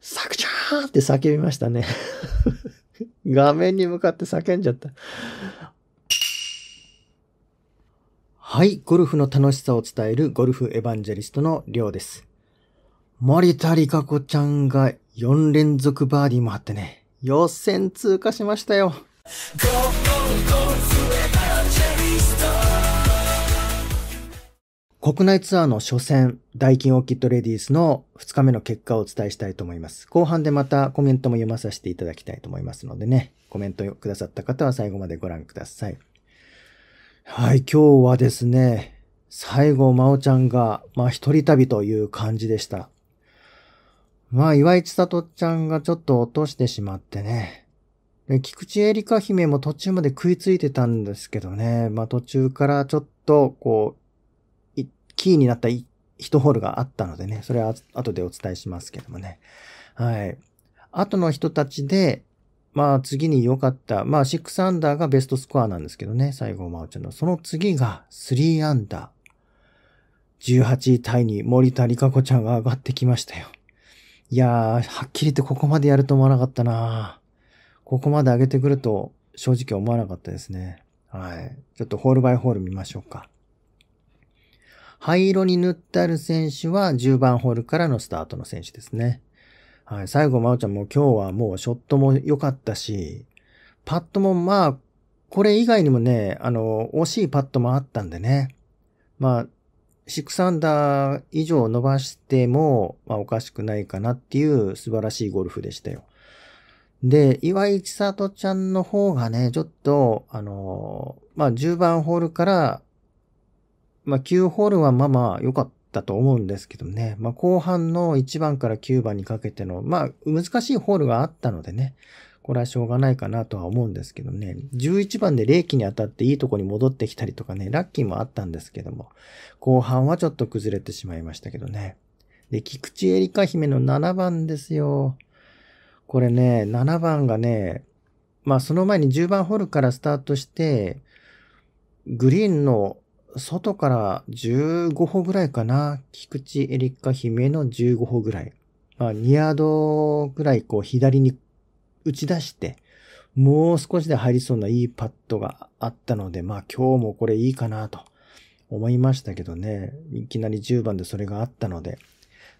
さくちゃんって叫びましたね 画面に向かって叫んじゃった。はい、ゴルフの楽しさを伝えるゴルフエヴァンジェリストのりょうです。森田里香子ちゃんが4連続バーディーもあってね、予選通過しましたよ。ゴーゴーゴー国内ツアーの初戦、ダイキンオーキッドレディースの2日目の結果をお伝えしたいと思います。後半でまたコメントも読まさせていただきたいと思いますのでね、コメントくださった方は最後までご覧ください。はい、今日はですね、最後、まおちゃんが、まあ一人旅という感じでした。まあ、岩井千里ちゃんがちょっと落としてしまってね。で、菊池エリカ姫も途中まで食いついてたんですけどね。まあ途中からちょっと、こう、キーになった1ホールがあったのでね、それは後でお伝えしますけどもね。はい。後の人たちで、まあ次に良かった、まあ6アンダーがベストスコアなんですけどね、西郷真央ちゃんの。その次が3アンダー。18位タイに森田理香子ちゃんが上がってきましたよ。いやー、はっきり言ってここまでやると思わなかったなここまで上げてくると正直思わなかったですね。はい。ちょっとホールバイホール見ましょうか。灰色に塗ってある選手は10番ホールからのスタートの選手ですね。はい、最後、まおちゃんも今日はもうショットも良かったし、パットもまあ、これ以外にもね、あの、惜しいパットもあったんでね。まあ、6アンダー以上伸ばしても、まあ、おかしくないかなっていう素晴らしいゴルフでしたよ。で、岩井千里ちゃんの方がね、ちょっと、あの、まあ、10番ホールからまあ、9ホールはまあまあ良かったと思うんですけどね。まあ、後半の1番から9番にかけての、まあ、難しいホールがあったのでね。これはしょうがないかなとは思うんですけどね。11番で0期に当たっていいとこに戻ってきたりとかね、ラッキーもあったんですけども、後半はちょっと崩れてしまいましたけどね。で、菊池エリカ姫の7番ですよ。これね、7番がね、まあその前に10番ホールからスタートして、グリーンの外から15歩ぐらいかな。菊池エリカ姫の15歩ぐらい。まあ、2ヤードぐらいこう左に打ち出して、もう少しで入りそうないいパットがあったので、まあ今日もこれいいかなと思いましたけどね。いきなり10番でそれがあったので。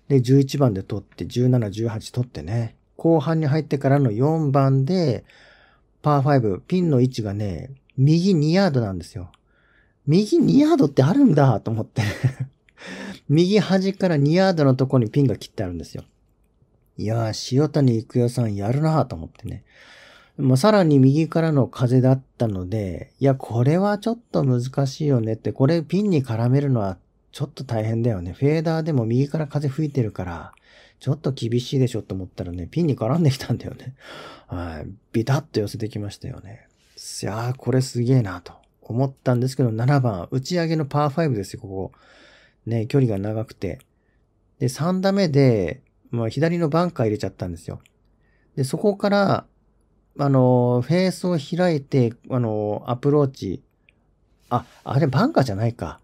で、11番で取って、17、18取ってね。後半に入ってからの4番で、パー5、ピンの位置がね、右2ヤードなんですよ。右2ヤードってあるんだと思って 右端から2ヤードのとこにピンが切ってあるんですよ。いやー、塩谷育代さんやるなと思ってね。もうさらに右からの風だったので、いや、これはちょっと難しいよねって、これピンに絡めるのはちょっと大変だよね。フェーダーでも右から風吹いてるから、ちょっと厳しいでしょと思ったらね、ピンに絡んできたんだよね。はい。ビタッと寄せてきましたよね。いやー、これすげえなと。思ったんですけど、7番、打ち上げのパー5ですよ、ここ。ね、距離が長くて。で、3打目で、まあ、左のバンカー入れちゃったんですよ。で、そこから、あの、フェースを開いて、あの、アプローチ。あ、あれ、バンカーじゃないか。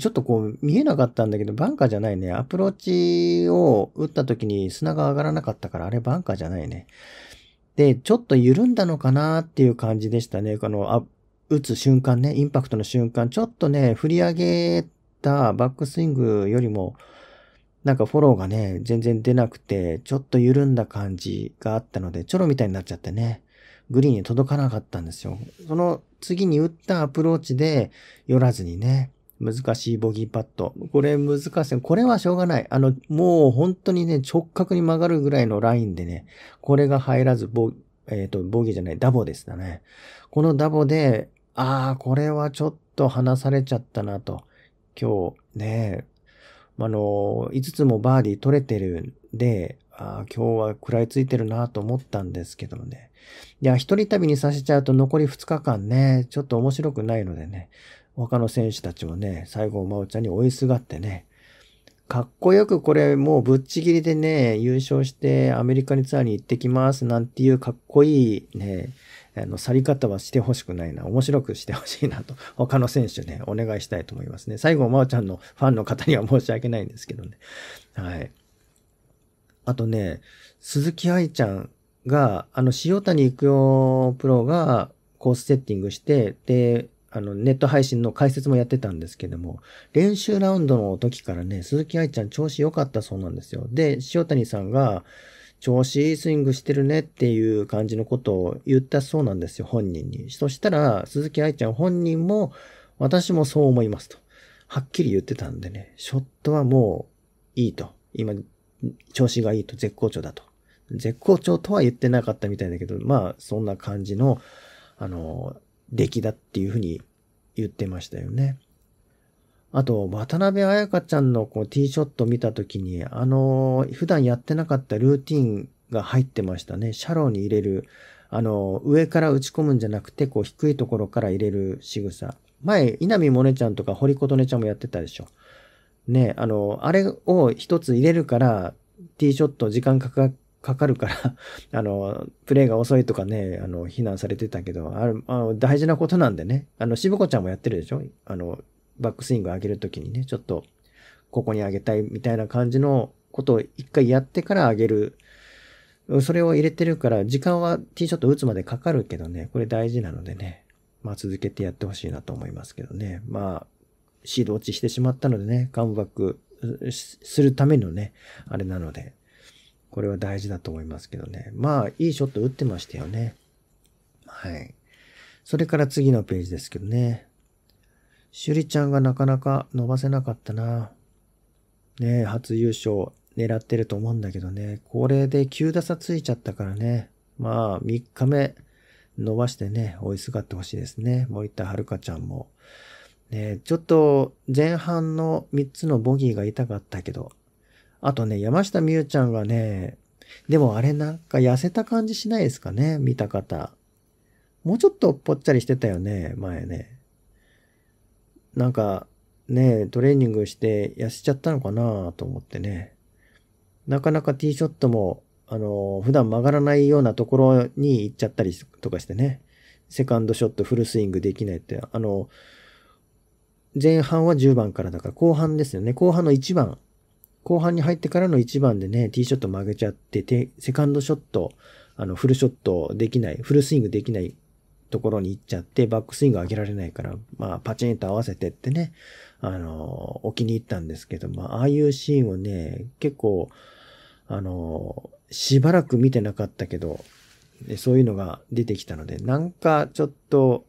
ちょっとこう、見えなかったんだけど、バンカーじゃないね。アプローチを打った時に砂が上がらなかったから、あれバンカーじゃないね。で、ちょっと緩んだのかなっていう感じでしたね。あの、打つ瞬間ね、インパクトの瞬間、ちょっとね、振り上げたバックスイングよりも、なんかフォローがね、全然出なくて、ちょっと緩んだ感じがあったので、チョロみたいになっちゃってね、グリーンに届かなかったんですよ。その次に打ったアプローチで、寄らずにね、難しいボギーパット。これ難しい。これはしょうがない。あの、もう本当にね、直角に曲がるぐらいのラインでね、これが入らずボ、えっ、ー、と、ボギーじゃない、ダボですだね。このダボで、ああ、これはちょっと話されちゃったなと。今日ね、あの、5つもバーディー取れてるんで、あ今日は食らいついてるなと思ったんですけどもね。いや、一人旅にさせちゃうと残り2日間ね、ちょっと面白くないのでね、他の選手たちもね、最後、真央ちゃんに追いすがってね、かっこよくこれもうぶっちぎりでね、優勝してアメリカにツアーに行ってきますなんていうかっこいいね、あの、去り方はしてほしくないな、面白くしてほしいなと、他の選手ね、お願いしたいと思いますね。最後、まおちゃんのファンの方には申し訳ないんですけどね。はい。あとね、鈴木愛ちゃんが、あの、塩谷育夫プロがコースセッティングして、で、あの、ネット配信の解説もやってたんですけども、練習ラウンドの時からね、鈴木愛ちゃん調子良かったそうなんですよ。で、塩谷さんが、調子いいスイングしてるねっていう感じのことを言ったそうなんですよ、本人に。そしたら、鈴木愛ちゃん本人も、私もそう思いますと。はっきり言ってたんでね、ショットはもういいと。今、調子がいいと、絶好調だと。絶好調とは言ってなかったみたいだけど、まあ、そんな感じの、あの、出来だっていうふうに言ってましたよね。あと、渡辺彩香ちゃんのこうティーショット見たときに、あの、普段やってなかったルーティンが入ってましたね。シャローに入れる、あの、上から打ち込むんじゃなくて、こう低いところから入れる仕草。前、稲見萌音ちゃんとか堀琴音ちゃんもやってたでしょ。ね、あの、あれを一つ入れるから、ティーショット時間かかかかるから あの、プレイが遅いとかね、あの、非難されてたけど、ああの大事なことなんでね。あの、しぶこちゃんもやってるでしょあの、バックスイング上げるときにね、ちょっと、ここに上げたいみたいな感じのことを一回やってから上げる。それを入れてるから、時間はティーショット打つまでかかるけどね、これ大事なのでね、まあ続けてやってほしいなと思いますけどね。まあ、シード落ちしてしまったのでね、カムバックするためのね、あれなので、これは大事だと思いますけどね。まあ、いいショット打ってましたよね。はい。それから次のページですけどね。シュリちゃんがなかなか伸ばせなかったな。ねえ、初優勝狙ってると思うんだけどね。これで9打差ついちゃったからね。まあ、3日目伸ばしてね、追いすがってほしいですね。森田遥ちゃんも。ねちょっと前半の3つのボギーが痛かったけど。あとね、山下美優ちゃんがね、でもあれなんか痩せた感じしないですかね見た方。もうちょっとぽっちゃりしてたよね前ね。なんかね、トレーニングして痩せちゃったのかなと思ってね。なかなかティーショットも、あの、普段曲がらないようなところに行っちゃったりとかしてね。セカンドショットフルスイングできないって、あの、前半は10番からだから後半ですよね。後半の1番。後半に入ってからの1番でね、ティーショット曲げちゃってて、セカンドショット、あの、フルショットできない、フルスイングできないところに行っちゃって、バックスイング上げられないから、まあ、パチンと合わせてってね、あの、置きに行ったんですけど、まあ、ああいうシーンをね、結構、あの、しばらく見てなかったけど、そういうのが出てきたので、なんかちょっと、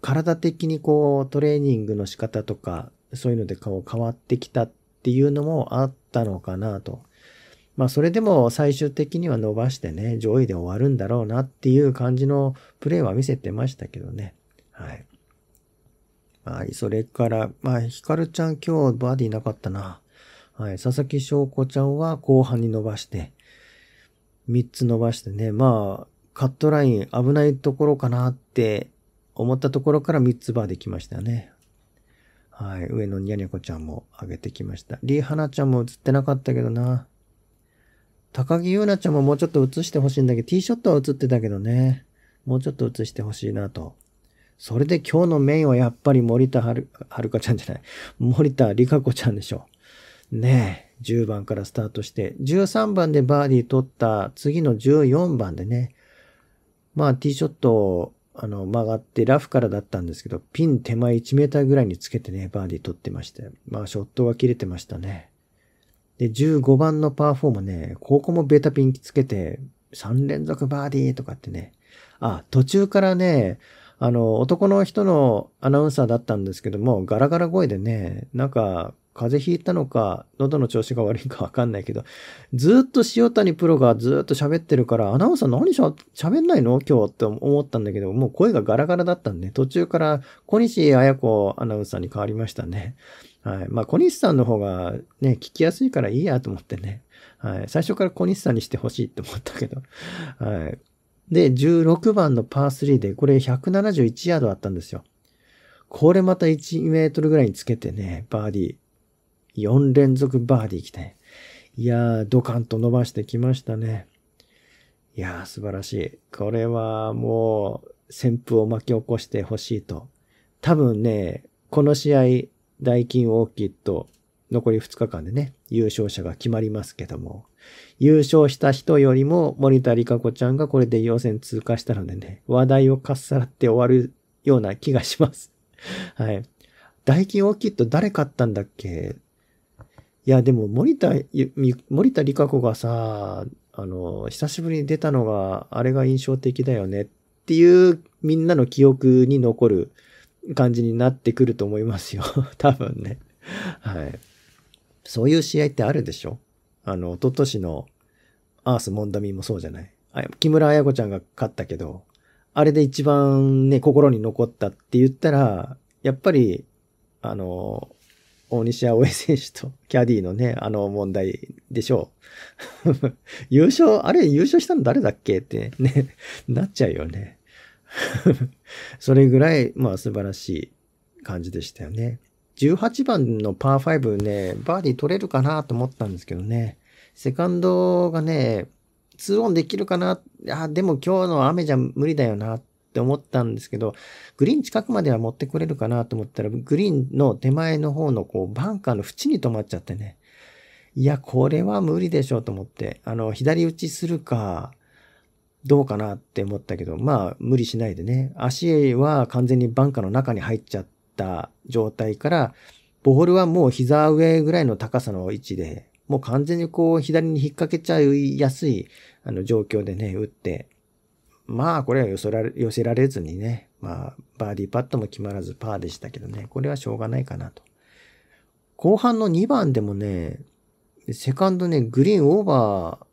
体的にこう、トレーニングの仕方とか、そういうので顔変わってきたっていうのもあったのかなと。まあそれでも最終的には伸ばしてね、上位で終わるんだろうなっていう感じのプレーは見せてましたけどね。はい。はい、それから、まあ、ヒカルちゃん今日バーディーなかったな。はい、佐々木翔子ちゃんは後半に伸ばして、3つ伸ばしてね、まあ、カットライン危ないところかなって思ったところから3つバーできましたね。はい、上野にゃにゃコちゃんも上げてきました。リーハナちゃんも映ってなかったけどな。高木優奈ちゃんももうちょっと映してほしいんだけど、ティーショットは映ってたけどね。もうちょっと映してほしいなと。それで今日のメインはやっぱり森田はるかちゃんじゃない。森田理香子ちゃんでしょ。ねえ。10番からスタートして、13番でバーディー取った次の14番でね。まあ、ティーショットをあの曲がってラフからだったんですけど、ピン手前1メーターぐらいにつけてね、バーディー取ってまして。まあ、ショットは切れてましたね。で、15番のパー4もね、ここもベータピンつけて、3連続バーディーとかってね。あ、途中からね、あの、男の人のアナウンサーだったんですけども、ガラガラ声でね、なんか、風邪ひいたのか、喉の調子が悪いかわかんないけど、ずっと塩谷プロがずっと喋ってるから、アナウンサー何しゃ喋んないの今日って思ったんだけど、もう声がガラガラだったんで、途中から小西彩子アナウンサーに変わりましたね。はい。まあ、小西さんの方がね、聞きやすいからいいやと思ってね。はい。最初から小西さんにしてほしいって思ったけど。はい。で、16番のパー3で、これ171ヤードあったんですよ。これまた1メートルぐらいにつけてね、バーディー。4連続バーディー来て。いやー、ドカンと伸ばしてきましたね。いやー、素晴らしい。これはもう、旋風を巻き起こしてほしいと。多分ね、この試合、大金オーキッド、残り2日間でね、優勝者が決まりますけども、優勝した人よりも森田理香子ちゃんがこれで予選通過したのでね、話題をかっさらって終わるような気がします はい。大金オーキッド誰買ったんだっけいや、でも森田、森田理香子がさ、あの、久しぶりに出たのが、あれが印象的だよねっていうみんなの記憶に残る感じになってくると思いますよ。多分ね。はい。そういう試合ってあるでしょあの、一昨年のアース・モンダミもそうじゃない木村彩子ちゃんが勝ったけど、あれで一番ね、心に残ったって言ったら、やっぱり、あの、大西葵選手と キャディのね、あの問題でしょう。優勝、あれ優勝したの誰だっけってね、なっちゃうよね。それぐらい、まあ素晴らしい感じでしたよね。18番のパー5ね、バーディー取れるかなと思ったんですけどね、セカンドがね、2オンできるかな、あ、でも今日の雨じゃ無理だよなって思ったんですけど、グリーン近くまでは持ってくれるかなと思ったら、グリーンの手前の方のこう、バンカーの縁に止まっちゃってね、いや、これは無理でしょうと思って、あの、左打ちするか、どうかなって思ったけど、まあ無理しないでね。足は完全にバンカーの中に入っちゃった状態から、ボールはもう膝上ぐらいの高さの位置で、もう完全にこう左に引っ掛けちゃいやすいあの状況でね、打って、まあこれは寄せられ寄せられずにね、まあバーディーパットも決まらずパーでしたけどね、これはしょうがないかなと。後半の2番でもね、セカンドね、グリーンオーバー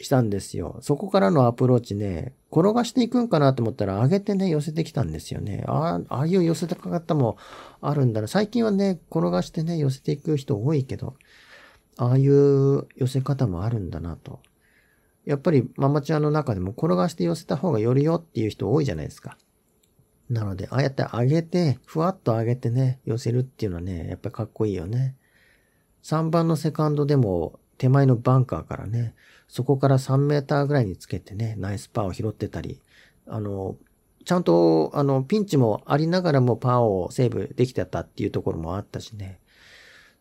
したんですよ。そこからのアプローチね、転がしていくんかなと思ったら上げてね、寄せてきたんですよね。ああ、ああいう寄せた方もあるんだな。最近はね、転がしてね、寄せていく人多いけど、ああいう寄せ方もあるんだなと。やっぱりママチュアの中でも転がして寄せた方がよるよっていう人多いじゃないですか。なので、ああやって上げて、ふわっと上げてね、寄せるっていうのはね、やっぱりかっこいいよね。3番のセカンドでも手前のバンカーからね、そこから3メーターぐらいにつけてね、ナイスパーを拾ってたり、あの、ちゃんと、あの、ピンチもありながらもパーをセーブできてたっていうところもあったしね。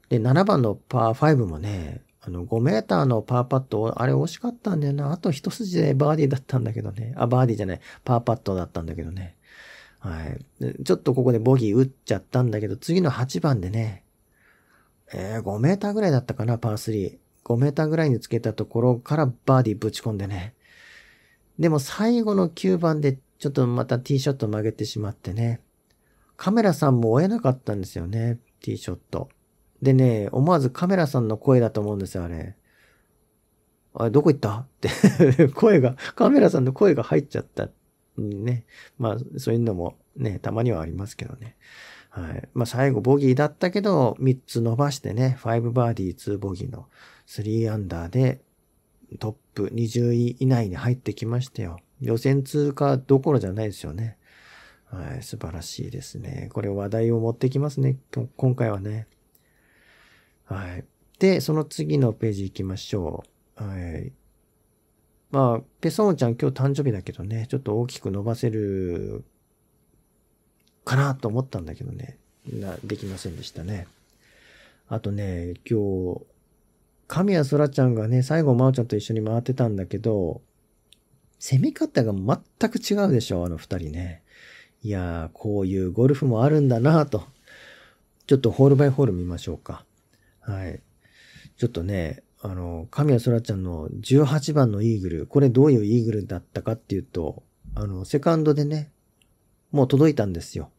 で、7番のパー5もね、あの、5メーターのパーパット、あれ惜しかったんだよな。あと一筋でバーディーだったんだけどね。あ、バーディーじゃない。パーパットだったんだけどね。はい。ちょっとここでボギー打っちゃったんだけど、次の8番でね、えー、5メーターぐらいだったかな、パー3。5メーターぐらいにつけたところからバーディーぶち込んでね。でも最後の9番でちょっとまたティーショット曲げてしまってね。カメラさんも追えなかったんですよね、ティーショット。でね、思わずカメラさんの声だと思うんですよ、あれ。あれ、どこ行ったって 声が、カメラさんの声が入っちゃった。ね。まあ、そういうのもね、たまにはありますけどね。はい。まあ、最後ボギーだったけど、3つ伸ばしてね、5バーディー2ボギーの3アンダーでトップ20位以内に入ってきましたよ。予選通過どころじゃないですよね。はい、素晴らしいですね。これ話題を持ってきますね。今回はね。はい。で、その次のページ行きましょう。はい。まあ、ペソンちゃん今日誕生日だけどね、ちょっと大きく伸ばせるかなと思ったんだけどね、なできませんでしたね。あとね、今日、神谷そらちゃんがね、最後、まおちゃんと一緒に回ってたんだけど、攻め方が全く違うでしょ、あの二人ね。いやー、こういうゴルフもあるんだなと。ちょっとホールバイホール見ましょうか。はい。ちょっとね、あの、神谷そらちゃんの18番のイーグル、これどういうイーグルだったかっていうと、あの、セカンドでね、もう届いたんですよ。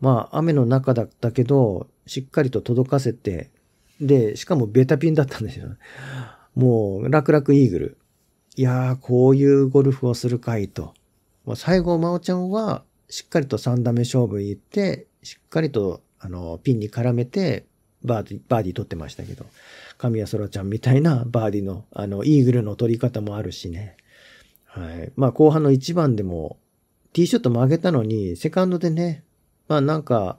まあ、雨の中だったけど、しっかりと届かせて、で、しかもベタピンだったんですよ。もう、楽々イーグル。いやー、こういうゴルフをするかいと。最後、真央ちゃんは、しっかりと3打目勝負に行って、しっかりと、あの、ピンに絡めて、バーディ、バーディ取ってましたけど、神谷そらちゃんみたいなバーディの、あの、イーグルの取り方もあるしね。はい。まあ、後半の1番でも、ティーショットも上げたのに、セカンドでね、まあなんか、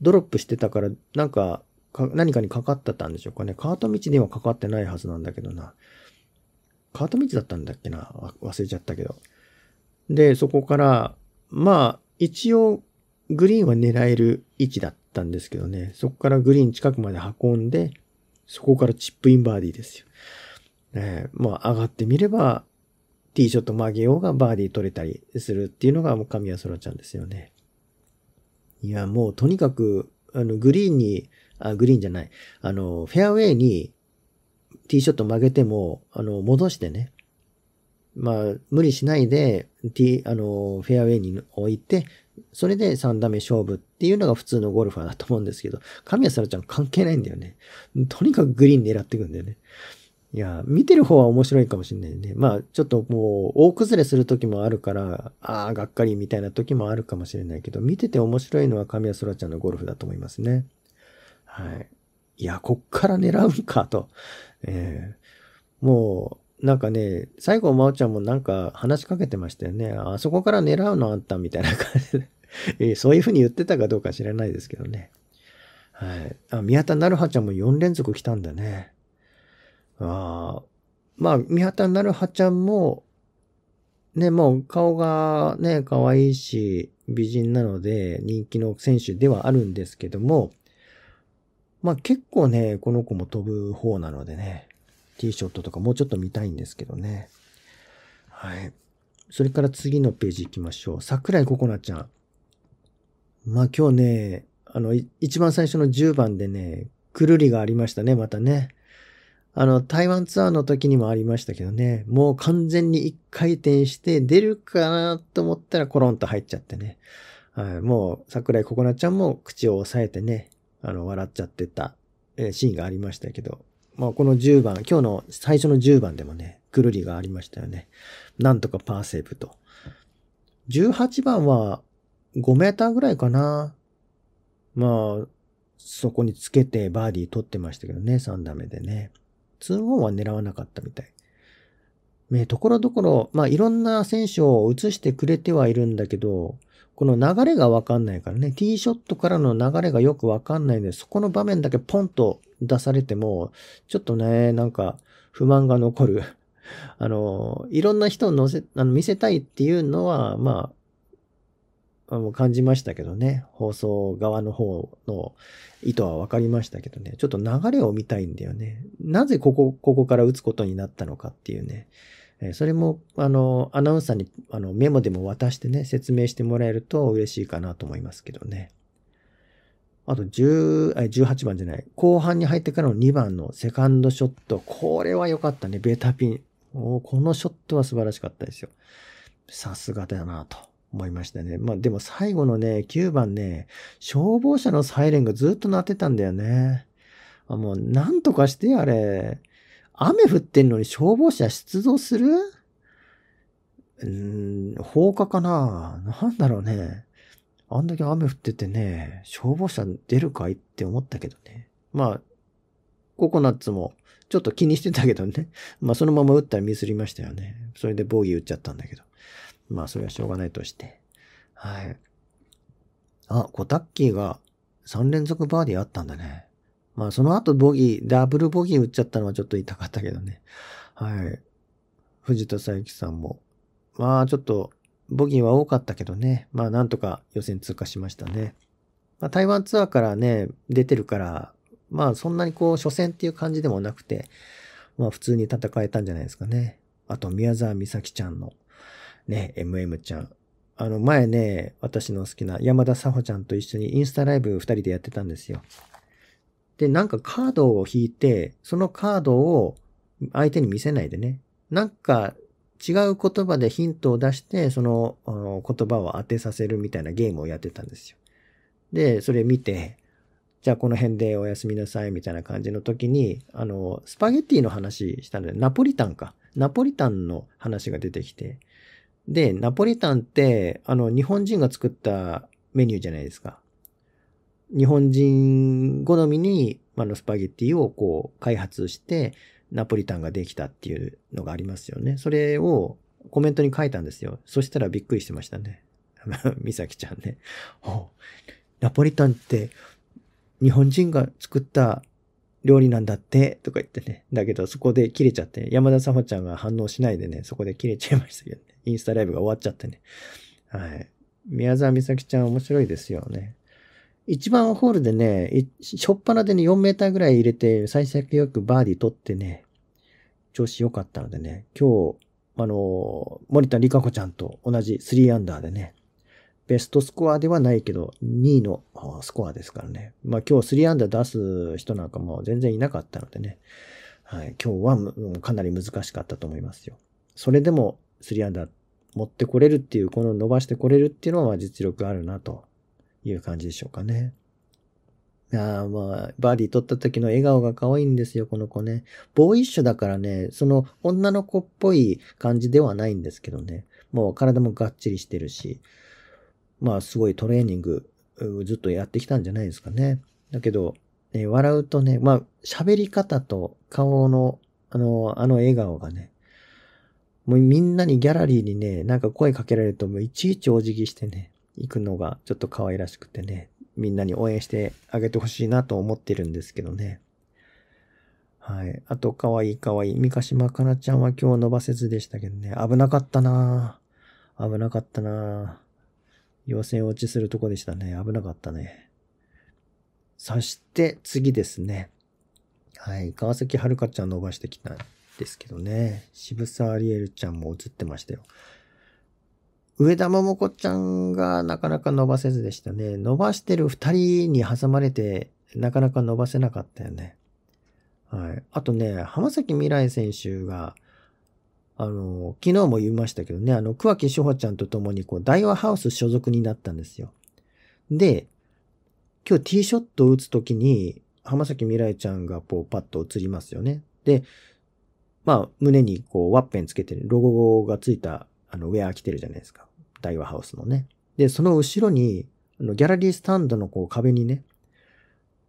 ドロップしてたから、なんか、か、何かにかかってたんでしょうかね。カート道にはかかってないはずなんだけどな。カート道だったんだっけな忘れちゃったけど。で、そこから、まあ、一応、グリーンは狙える位置だったんですけどね。そこからグリーン近くまで運んで、そこからチップインバーディーですよ。えー、まあ、上がってみれば、ティーショット曲げようがバーディー取れたりするっていうのが、もう神谷空ちゃんですよね。いや、もうとにかく、あの、グリーンにあ、グリーンじゃない。あの、フェアウェイにティーショット曲げても、あの、戻してね。まあ、無理しないで、ティあの、フェアウェイに置いて、それで3打目勝負っていうのが普通のゴルファーだと思うんですけど、神谷沙羅ちゃん関係ないんだよね。とにかくグリーン狙っていくんだよね。いや、見てる方は面白いかもしんないね。まあ、ちょっともう、大崩れする時もあるから、ああ、がっかりみたいな時もあるかもしれないけど、見てて面白いのは神谷空ちゃんのゴルフだと思いますね。はい。いや、こっから狙うんかと。えー、もう、なんかね、最後、まおちゃんもなんか話しかけてましたよね。あそこから狙うのあったみたいな感じで。えー、そういうふうに言ってたかどうか知らないですけどね。はい。あ、宮田なるはちゃんも4連続来たんだね。ああ。まあ、宮田なるはちゃんも、ね、もう顔がね、可愛いし、美人なので人気の選手ではあるんですけども、まあ結構ね、この子も飛ぶ方なのでね、ティーショットとかもうちょっと見たいんですけどね。はい。それから次のページ行きましょう。桜井ココナちゃん。まあ今日ね、あの、一番最初の10番でね、くるりがありましたね、またね。あの、台湾ツアーの時にもありましたけどね、もう完全に一回転して出るかなと思ったらコロンと入っちゃってね。はい、もう桜井ココナちゃんも口を押さえてね、あの、笑っちゃってた、えー、シーンがありましたけど、まあ、この10番、今日の最初の10番でもね、くるりがありましたよね。なんとかパーセーブと。18番は5メーターぐらいかな。まあ、そこにつけてバーディー取ってましたけどね、3打目でね。2オンは狙わなかったみたい。ね、ところどころ、まあいろんな選手を移してくれてはいるんだけど、この流れがわかんないからね、ティーショットからの流れがよくわかんないんで、そこの場面だけポンと出されても、ちょっとね、なんか不満が残る。あの、いろんな人を乗せ、あの見せたいっていうのは、まあ、あの感じましたけどね。放送側の方の意図は分かりましたけどね。ちょっと流れを見たいんだよね。なぜここ、ここから打つことになったのかっていうね。それも、あの、アナウンサーにあのメモでも渡してね、説明してもらえると嬉しいかなと思いますけどね。あと10、18番じゃない。後半に入ってからの2番のセカンドショット。これは良かったね。ベータピン。おこのショットは素晴らしかったですよ。さすがだなと思いましたね。まあでも最後のね、9番ね、消防車のサイレンがずっと鳴ってたんだよね。あもうなんとかしてあれ。雨降ってんのに消防車出動するうん、放火かななんだろうね。あんだけ雨降っててね、消防車出るかいって思ったけどね。まあ、ココナッツもちょっと気にしてたけどね。まあそのまま打ったらミスりましたよね。それでボギー打っちゃったんだけど。まあそれはしょうがないとして。はい。あ、コタッキーが3連続バーディーあったんだね。まあその後ボギー、ダブルボギー打っちゃったのはちょっと痛かったけどね。はい。藤田佐伯さんも。まあちょっとボギーは多かったけどね。まあなんとか予選通過しましたね。まあ、台湾ツアーからね、出てるから、まあそんなにこう初戦っていう感じでもなくて、まあ普通に戦えたんじゃないですかね。あと宮沢美咲ちゃんの、ね、MM ちゃん。あの前ね、私の好きな山田さほちゃんと一緒にインスタライブ二人でやってたんですよ。で、なんかカードを引いて、そのカードを相手に見せないでね。なんか違う言葉でヒントを出して、その言葉を当てさせるみたいなゲームをやってたんですよ。で、それ見て、じゃあこの辺でおやすみなさいみたいな感じの時に、あの、スパゲッティの話したので、ナポリタンか。ナポリタンの話が出てきて。で、ナポリタンって、あの、日本人が作ったメニューじゃないですか。日本人好みに、あの、スパゲッティをこう、開発して、ナポリタンができたっていうのがありますよね。それをコメントに書いたんですよ。そしたらびっくりしてましたね。美咲ちゃんね。ナポリタンって日本人が作った料理なんだってとか言ってね。だけどそこで切れちゃって、山田さほちゃんが反応しないでね、そこで切れちゃいましたけどね。インスタライブが終わっちゃってね。はい。宮沢美咲ちゃん面白いですよね。1番ホールでね、しょっぱなでね、4メーターぐらい入れて、最先よくバーディー取ってね、調子良かったのでね、今日、あの、森田理香子ちゃんと同じ3アンダーでね、ベストスコアではないけど、2位のスコアですからね。まあ今日3アンダー出す人なんかも全然いなかったのでね、はい、今日はかなり難しかったと思いますよ。それでも3アンダー持ってこれるっていう、この伸ばしてこれるっていうのは実力あるなという感じでしょうかね。ああ、まあ、バーディー取った時の笑顔が可愛いんですよ、この子ね。ボーイッシュだからね、その女の子っぽい感じではないんですけどね。もう体もがっちりしてるし、まあすごいトレーニングずっとやってきたんじゃないですかね。だけど、ね、笑うとね、まあ喋り方と顔のあの、あの笑顔がね、もうみんなにギャラリーにね、なんか声かけられるともういちいちお辞儀してね、行くのがちょっと可愛らしくてね、みんなに応援してあげてほしいなと思ってるんですけどね。はい。あと、可愛い可愛い。三ヶ島かなちゃんは今日伸ばせずでしたけどね。危なかったな危なかったな予選落ちするとこでしたね。危なかったね。そして次ですね。はい。川崎遥ちゃん伸ばしてきたんですけどね。渋沢リエルちゃんも映ってましたよ。上田桃子ちゃんがなかなか伸ばせずでしたね。伸ばしてる二人に挟まれて、なかなか伸ばせなかったよね。はい。あとね、浜崎未来選手が、あの、昨日も言いましたけどね、あの、桑木志保ちゃんと共に、こう、大和ハウス所属になったんですよ。で、今日ティーショットを打つときに、浜崎未来ちゃんが、こう、パッと映りますよね。で、まあ、胸に、こう、ワッペンつけて、ロゴがついたあの、ウェア着てるじゃないですか。大和ハウスのね。で、その後ろに、あの、ギャラリースタンドのこう壁にね、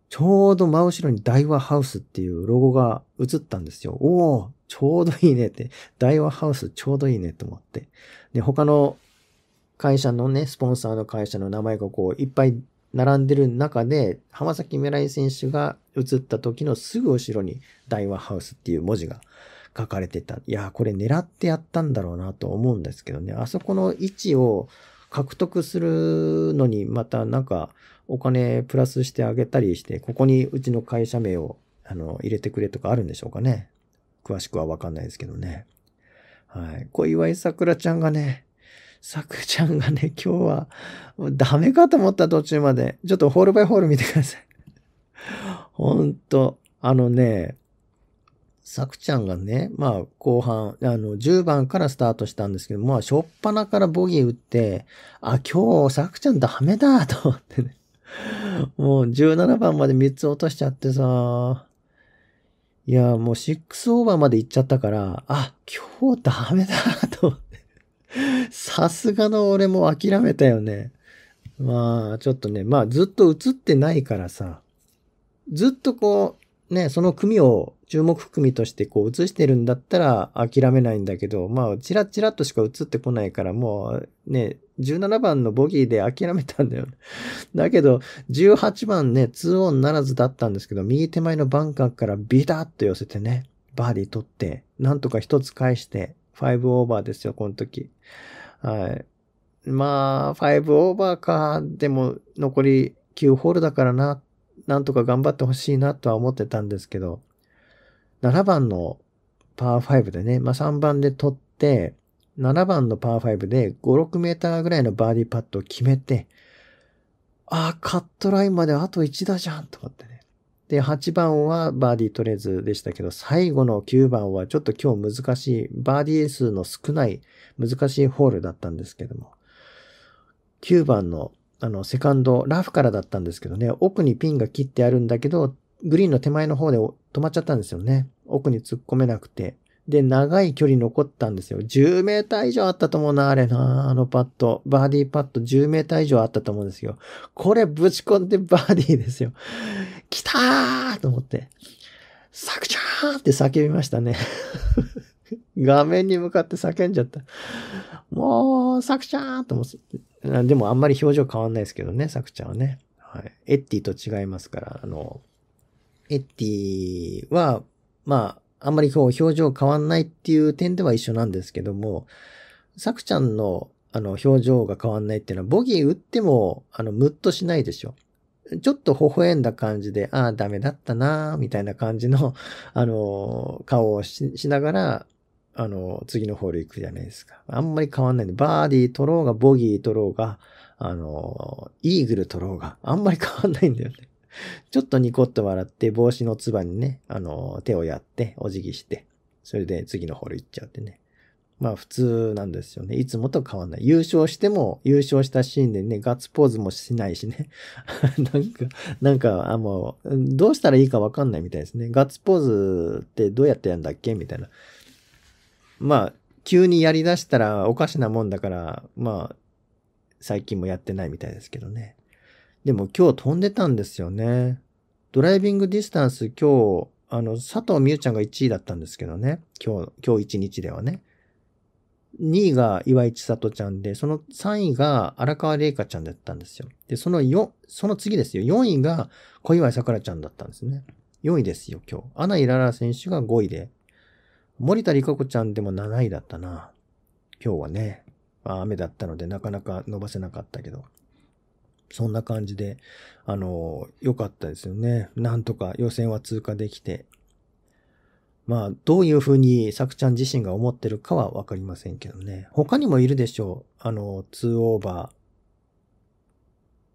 ちょうど真後ろに大和ハウスっていうロゴが映ったんですよ。おおちょうどいいねって。大和ハウスちょうどいいねと思って。で、他の会社のね、スポンサーの会社の名前がこういっぱい並んでる中で、浜崎未来選手が映った時のすぐ後ろに大和ハウスっていう文字が書かれてた。いや、これ狙ってやったんだろうなと思うんですけどね。あそこの位置を獲得するのに、またなんかお金プラスしてあげたりして、ここにうちの会社名をあの入れてくれとかあるんでしょうかね。詳しくはわかんないですけどね。はい。小岩さくらちゃんがね、さくちゃんがね、今日はダメかと思った途中まで。ちょっとホールバイホール見てください。ほんと、あのね、さくちゃんがね、まあ、後半、あの、10番からスタートしたんですけど、まあ、しょっぱなからボギー打って、あ、今日、さくちゃんダメだ、と思ってね。もう、17番まで3つ落としちゃってさ、いや、もう6オーバーまで行っちゃったから、あ、今日ダメだ、と思って。さすがの俺も諦めたよね。まあ、ちょっとね、まあ、ずっと映ってないからさ、ずっとこう、ね、その組を注目含みとしてこう映してるんだったら諦めないんだけど、まあ、チラチラとしか映ってこないから、もうね、17番のボギーで諦めたんだよ。だけど、18番ね、2オンならずだったんですけど、右手前のバンカーからビタッと寄せてね、バーディー取って、なんとか一つ返して、5オーバーですよ、この時。はい。まあ、5オーバーか、でも残り9ホールだからな、なんとか頑張ってほしいなとは思ってたんですけど、7番のパー5でね、まあ、3番で取って、7番のパー5で5、6メーターぐらいのバーディーパットを決めて、ああ、カットラインまであと1打じゃんと思ってね。で、8番はバーディー取れずでしたけど、最後の9番はちょっと今日難しい、バーディー数の少ない難しいホールだったんですけども、9番のあの、セカンド、ラフからだったんですけどね、奥にピンが切ってあるんだけど、グリーンの手前の方で止まっちゃったんですよね。奥に突っ込めなくて。で、長い距離残ったんですよ。10メーター以上あったと思うな、あれな、あのパット。バーディーパット10メーター以上あったと思うんですよ。これぶち込んでバーディーですよ。来たーと思って、サクちゃんって叫びましたね。画面に向かって叫んじゃった。もう、サクちゃんと思って。でもあんまり表情変わんないですけどね、サクちゃんはね。はい。エッティと違いますから、あの、エッティは、まあ、あんまりこう表情変わんないっていう点では一緒なんですけども、サクちゃんのあの表情が変わんないっていうのは、ボギー打っても、あの、ムッとしないでしょ。ちょっと微笑んだ感じで、ああ、ダメだったなみたいな感じの、あの、顔をしながら、あの、次のホール行くじゃないですか。あんまり変わんないんで、バーディー取ろうが、ボギー取ろうが、あの、イーグル取ろうが、あんまり変わんないんだよね。ちょっとニコッと笑って、帽子のつばにね、あの、手をやって、お辞儀して、それで次のホール行っちゃってね。まあ普通なんですよね。いつもと変わんない。優勝しても、優勝したシーンでね、ガッツポーズもしないしね。なんか、なんか、あ、もう、どうしたらいいかわかんないみたいですね。ガッツポーズってどうやってやるんだっけみたいな。まあ、急にやりだしたらおかしなもんだから、まあ、最近もやってないみたいですけどね。でも今日飛んでたんですよね。ドライビングディスタンス今日、あの、佐藤美優ちゃんが1位だったんですけどね。今日、今日1日ではね。2位が岩井千里ちゃんで、その3位が荒川玲香ちゃんだったんですよ。で、その4、その次ですよ。4位が小岩井桜ちゃんだったんですね。4位ですよ、今日。アナイララ選手が5位で。森田理香子ちゃんでも7位だったな。今日はね。まあ、雨だったのでなかなか伸ばせなかったけど。そんな感じで、あの、良かったですよね。なんとか予選は通過できて。まあ、どういうふうにさくちゃん自身が思ってるかはわかりませんけどね。他にもいるでしょう。あの、2オーバー。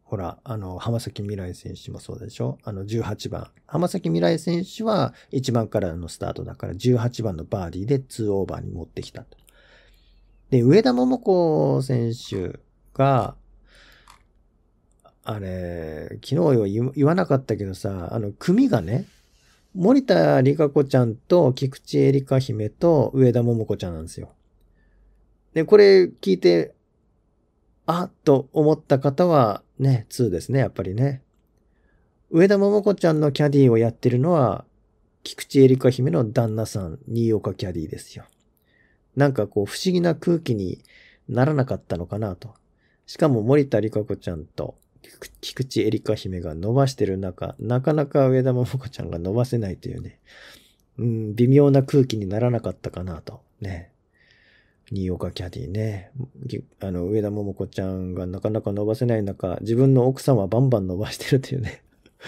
ほら、あの、浜崎未来選手もそうでしょあの、18番。浜崎未来選手は1番からのスタートだから、18番のバーディーで2オーバーに持ってきたと。で、上田桃子選手が、あれ、昨日は言わなかったけどさ、あの、組がね、森田理香子ちゃんと菊池恵梨香姫と上田桃子ちゃんなんですよ。で、これ聞いて、あっと思った方はね、2ですね、やっぱりね。上田桃子ちゃんのキャディーをやってるのは、菊池恵梨香姫の旦那さん、新岡キャディーですよ。なんかこう、不思議な空気にならなかったのかなと。しかも森田理香子ちゃんと菊池エリカ姫が伸ばしてる中、なかなか上田桃子ちゃんが伸ばせないというね、うん、微妙な空気にならなかったかなと、ね。新岡キャディね。あの、上田桃子ちゃんがなかなか伸ばせない中、自分の奥さんはバンバン伸ばしてるというね。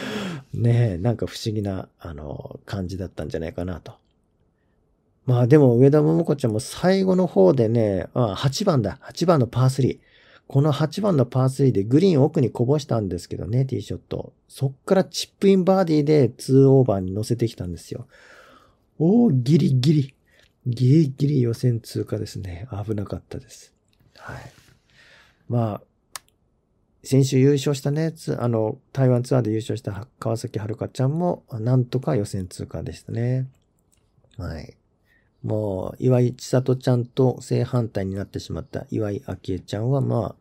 ねえ、なんか不思議な、あの、感じだったんじゃないかなと。まあでも、上田桃子ちゃんも最後の方でね、あ8番だ。8番のパー3。この8番のパー3でグリーン奥にこぼしたんですけどね、ティーショット。そっからチップインバーディーで2オーバーに乗せてきたんですよ。おー、ギリギリ。ギリギリ予選通過ですね。危なかったです。はい。まあ、先週優勝したね、あの、台湾ツアーで優勝した川崎遥ちゃんも、なんとか予選通過でしたね。はい。もう、岩井千里ちゃんと正反対になってしまった岩井明恵ちゃんは、まあ、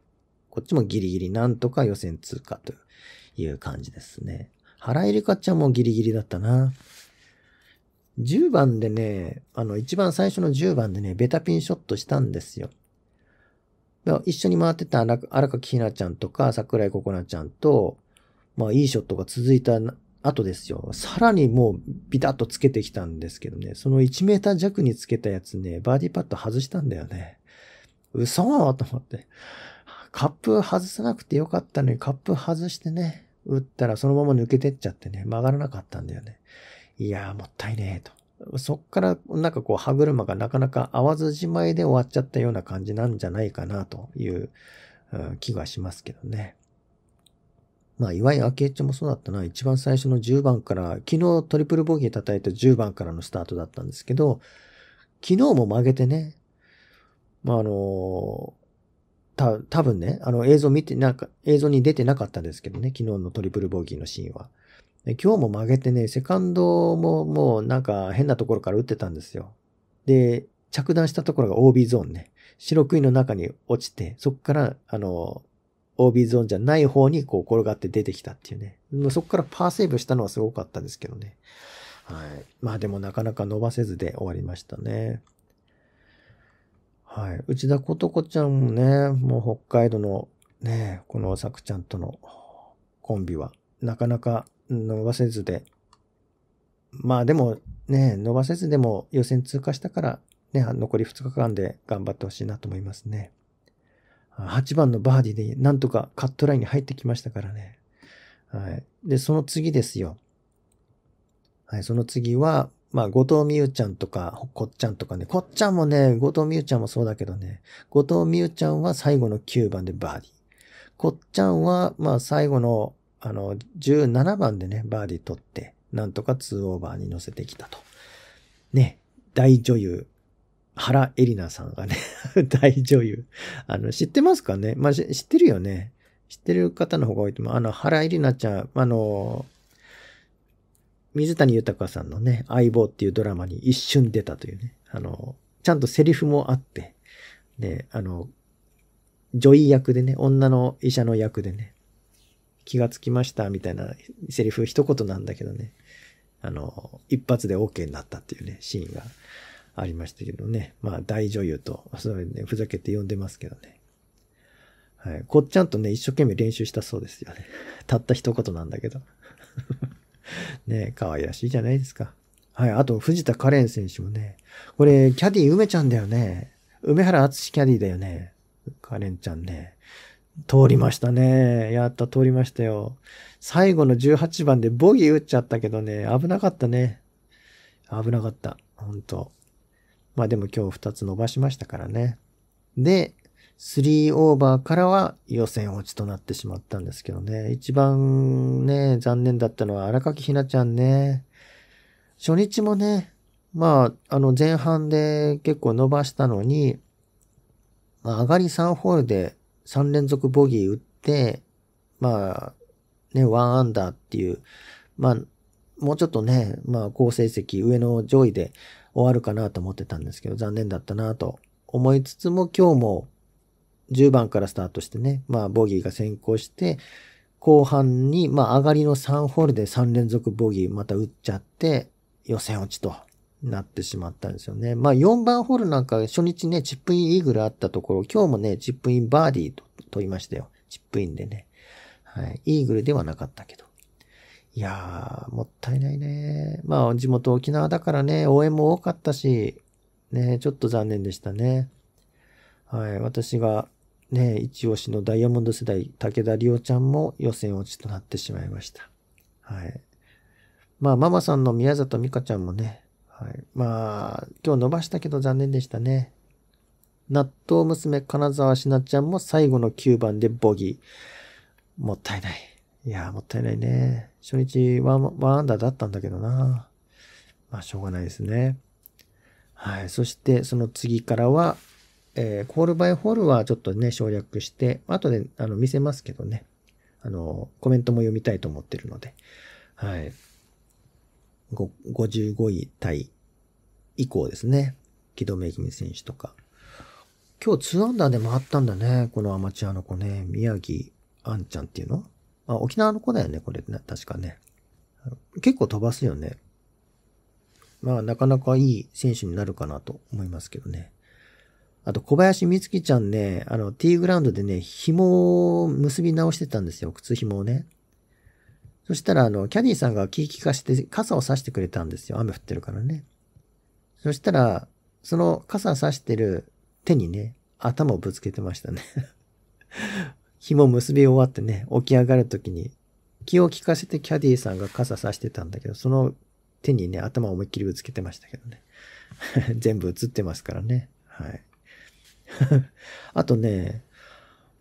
こっちもギリギリなんとか予選通過という感じですね。原エリカちゃんもギリギリだったな。10番でね、あの、一番最初の10番でね、ベタピンショットしたんですよ。一緒に回ってた荒垣ひなちゃんとか桜井心こちゃんと、まあいいショットが続いた後ですよ。さらにもうビタッとつけてきたんですけどね、その1メーター弱につけたやつね、バーディーパット外したんだよね。嘘と思って。カップ外さなくてよかったのに、カップ外してね、打ったらそのまま抜けてっちゃってね、曲がらなかったんだよね。いやー、もったいねえと。そっからなんかこう歯車がなかなか合わずじまいで終わっちゃったような感じなんじゃないかなという気がしますけどね。まあ、岩井明恵ちもそうだったな。一番最初の10番から、昨日トリプルボギー叩いて10番からのスタートだったんですけど、昨日も曲げてね、まあ、あのた、多分ね、あの映像見て、なんか映像に出てなかったんですけどね、昨日のトリプルボギーのシーンは。今日も曲げてね、セカンドももうなんか変なところから打ってたんですよ。で、着弾したところが OB ゾーンね。白杭の中に落ちて、そこから、あの、OB ゾーンじゃない方にこう転がって出てきたっていうね。そこからパーセーブしたのはすごかったですけどね。はい。まあでもなかなか伸ばせずで終わりましたね。はい。内田ことこちゃんもね、もう北海道のね、このさくちゃんとのコンビは、なかなか伸ばせずで、まあでもね、伸ばせずでも予選通過したから、ね、残り2日間で頑張ってほしいなと思いますね。8番のバーディーでなんとかカットラインに入ってきましたからね。はい。で、その次ですよ。はい、その次は、まあ、後藤美優ちゃんとか、こっちゃんとかね、こっちゃんもね、後藤美優ちゃんもそうだけどね、後藤美優ちゃんは最後の9番でバーディー。こっちゃんは、まあ、最後の、あの、17番でね、バーディー取って、なんとか2オーバーに乗せてきたと。ね、大女優、原エリナさんがね 大女優。あの、知ってますかねまあ、知ってるよね。知ってる方の方が多いと思う。あの、原エリナちゃん、あの、水谷豊さんのね、相棒っていうドラマに一瞬出たというね、あの、ちゃんとセリフもあって、ね、あの、女医役でね、女の医者の役でね、気がつきましたみたいなセリフ一言なんだけどね、あの、一発で OK になったっていうね、シーンがありましたけどね。まあ、大女優と、それね、ふざけて呼んでますけどね。はい。こっちゃんとね、一生懸命練習したそうですよね。たった一言なんだけど。ね、可愛らしいじゃないですか。はい。あと、藤田カレン選手もね、これ、キャディ梅ちゃんだよね。梅原敦キャディだよね。カレンちゃんね。通りましたね。やった、通りましたよ。最後の18番でボギー打っちゃったけどね、危なかったね。危なかった。本当まあでも今日2つ伸ばしましたからね。で、3オーバーからは予選落ちとなってしまったんですけどね。一番ね、残念だったのは荒垣ひなちゃんね。初日もね、まあ、あの前半で結構伸ばしたのに、まあ、上がり3ホールで3連続ボギー打って、まあ、ね、1アンダーっていう、まあ、もうちょっとね、まあ、好成績上の上位で終わるかなと思ってたんですけど、残念だったなと思いつつも今日も10番からスタートしてね、まあ、ボギーが先行して、後半に、まあ、上がりの3ホールで3連続ボギー、また打っちゃって、予選落ちとなってしまったんですよね。まあ、4番ホールなんか初日ね、チップインイーグルあったところ、今日もね、チップインバーディーと取りましたよ。チップインでね。はい。イーグルではなかったけど。いやー、もったいないね。まあ、地元沖縄だからね、応援も多かったし、ね、ちょっと残念でしたね。はい。私がね、一押しのダイヤモンド世代、武田里央ちゃんも予選落ちとなってしまいました。はい。まあ、ママさんの宮里美香ちゃんもね、はい。まあ、今日伸ばしたけど残念でしたね。納豆娘金沢しなちゃんも最後の9番でボギー。もったいない。いやもったいないね。初日ワン、ワンアンダーだったんだけどな。まあ、しょうがないですね。はい。そして、その次からは、えー、コールバイホールはちょっとね、省略して、後であの見せますけどね、あの、コメントも読みたいと思ってるので、はい。55位対以降ですね。木戸めぐみ選手とか。今日2アンダーで回ったんだね。このアマチュアの子ね。宮城あんちゃんっていうのあ、沖縄の子だよね、これね。確かね。結構飛ばすよね。まあ、なかなかいい選手になるかなと思いますけどね。あと、小林美月ちゃんね、あの、ティーグラウンドでね、紐を結び直してたんですよ。靴紐をね。そしたら、あの、キャディさんが気利かして、傘を差してくれたんですよ。雨降ってるからね。そしたら、その傘差してる手にね、頭をぶつけてましたね 紐結び終わってね、起き上がるときに、気を利かせてキャディさんが傘差してたんだけど、その手にね、頭を思いっきりぶつけてましたけどね。全部映ってますからね。はい。あとね、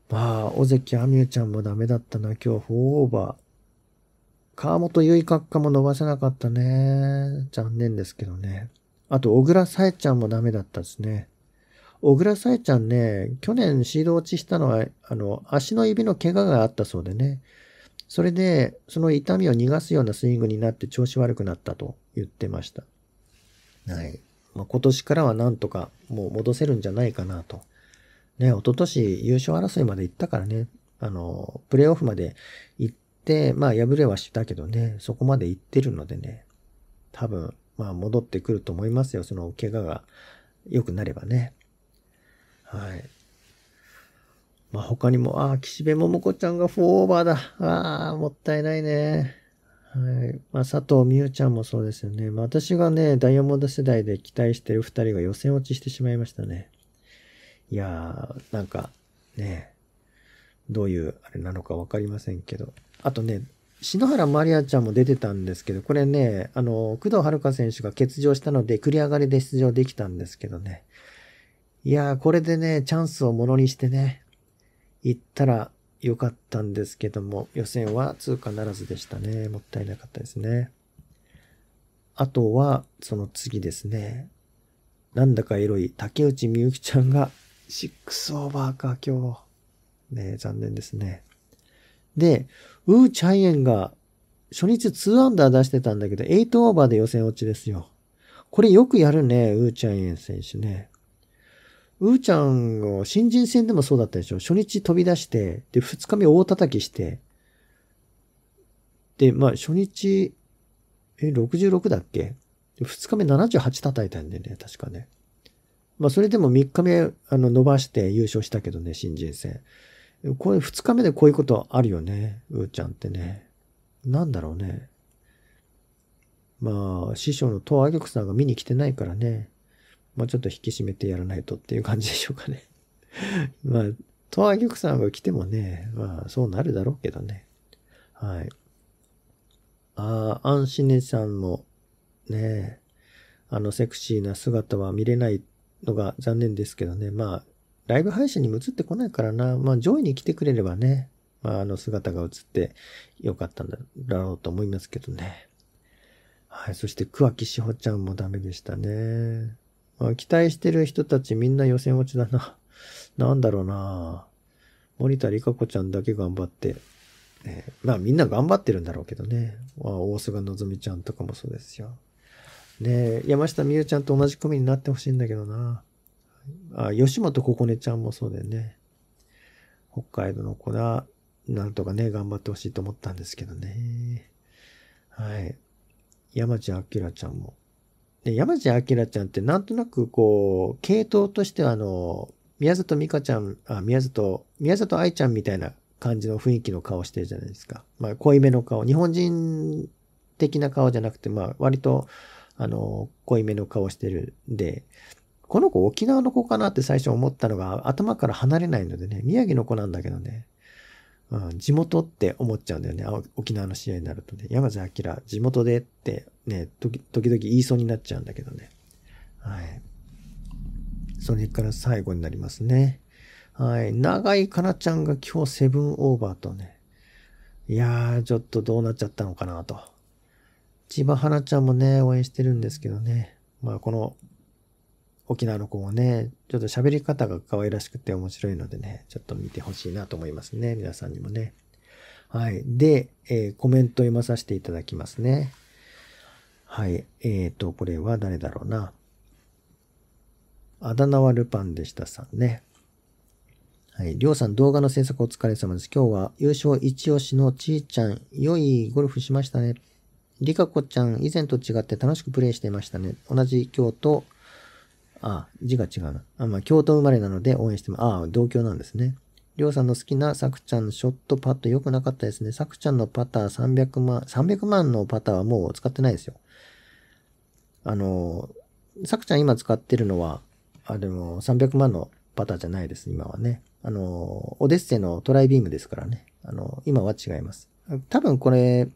まあ、尾関亜美ちゃんもダメだったな、今日、4オーバー。川本結閣下も伸ばせなかったね。残念ですけどね。あと、小倉さえちゃんもダメだったですね。小倉さえちゃんね、去年シード落ちしたのは、あの、足の指の怪我があったそうでね。それで、その痛みを逃がすようなスイングになって調子悪くなったと言ってました。はい。まあ、今年からはなんとかもう戻せるんじゃないかなとね、一昨年優勝争いまで行ったからね、あの、プレイオフまで行って、まあ敗れはしたけどね、そこまで行ってるのでね、多分、まあ戻ってくると思いますよ、その怪我が良くなればね。はい。まあ他にも、ああ、岸辺桃子ちゃんが4オーバーだ。ああ、もったいないね。はい。まあ佐藤美優ちゃんもそうですよね。まあ私がね、ダイヤモンド世代で期待してる2人が予選落ちしてしまいましたね。いやー、なんか、ね、どういうあれなのかわかりませんけど。あとね、篠原まりあちゃんも出てたんですけど、これね、あの、工藤遥香選手が欠場したので、繰り上がりで出場できたんですけどね。いやー、これでね、チャンスをものにしてね、行ったらよかったんですけども、予選は通過ならずでしたね。もったいなかったですね。あとは、その次ですね。なんだかエロい竹内みゆきちゃんが6オーバーか、今日。ね残念ですね。で、ウー・チャイエンが初日2アンダー出してたんだけど、8オーバーで予選落ちですよ。これよくやるね、ウー・チャイエン選手ね。うーちゃんを新人戦でもそうだったでしょ初日飛び出して、で、2日目大叩きして、で、まあ、初日、え、66だっけ ?2 日目78叩いたんでね、確かね。まあ、それでも3日目、あの、伸ばして優勝したけどね、新人戦。これ2日目でこういうことあるよね、うーちゃんってね。なんだろうね。まあ、師匠の東亜玉さんが見に来てないからね。まあ、ちょっと引き締めてやらないとっていう感じでしょうかね。まあ、東亜玉さんが来てもね、まあ、そうなるだろうけどね。はい。ああ、アンシネさんも、ね、あのセクシーな姿は見れないのが残念ですけどね。まあ、ライブ配信にも映ってこないからな。まあ、上位に来てくれればね、まあ、あの姿が映ってよかったんだろうと思いますけどね。はい。そして、桑木志保ちゃんもダメでしたね。まあ、期待してる人たちみんな予選落ちだな。なんだろうな。森田理香子ちゃんだけ頑張って。えー、まあみんな頑張ってるんだろうけどね。まあ、大菅のぞみちゃんとかもそうですよ。ね山下美優ちゃんと同じ組になってほしいんだけどな。あ、吉本ここねちゃんもそうだよね。北海道の子だ。なんとかね、頑張ってほしいと思ったんですけどね。はい。山地明ちゃんも。で、山地明ちゃんってなんとなくこう、系統としてはあの、宮里美香ちゃん、あ、宮里、宮里愛ちゃんみたいな感じの雰囲気の顔してるじゃないですか。まあ、濃いめの顔。日本人的な顔じゃなくて、まあ、割と、あの、濃いめの顔してるんで、この子沖縄の子かなって最初思ったのが頭から離れないのでね、宮城の子なんだけどね、うん、地元って思っちゃうんだよね。沖縄の試合になるとね。山瀬明、地元でってね、時々言いそうになっちゃうんだけどね。はい。それから最後になりますね。はい。長井かなちゃんが今日セブンオーバーとね。いやー、ちょっとどうなっちゃったのかなと。千葉花ちゃんもね、応援してるんですけどね。まあ、この、沖縄の子もね、ちょっと喋り方が可愛らしくて面白いのでね、ちょっと見てほしいなと思いますね。皆さんにもね。はい。で、えー、コメント読まさせていただきますね。はい。えっ、ー、と、これは誰だろうな。あだ名はルパンでしたさんね。はい。りょうさん、動画の制作お疲れ様です。今日は優勝一押しのちーちゃん、良いゴルフしましたね。りかこちゃん、以前と違って楽しくプレイしていましたね。同じ京都、あ、字が違うな。あまあ、京都生まれなので応援しても、ああ、同郷なんですね。りょうさんの好きなさくちゃんのショットパッド良くなかったですね。さくちゃんのパター300万、300万のパターはもう使ってないですよ。あの、さくちゃん今使ってるのは、あ、でも300万のパターじゃないです、今はね。あの、オデッセイのトライビームですからね。あの、今は違います。多分これ、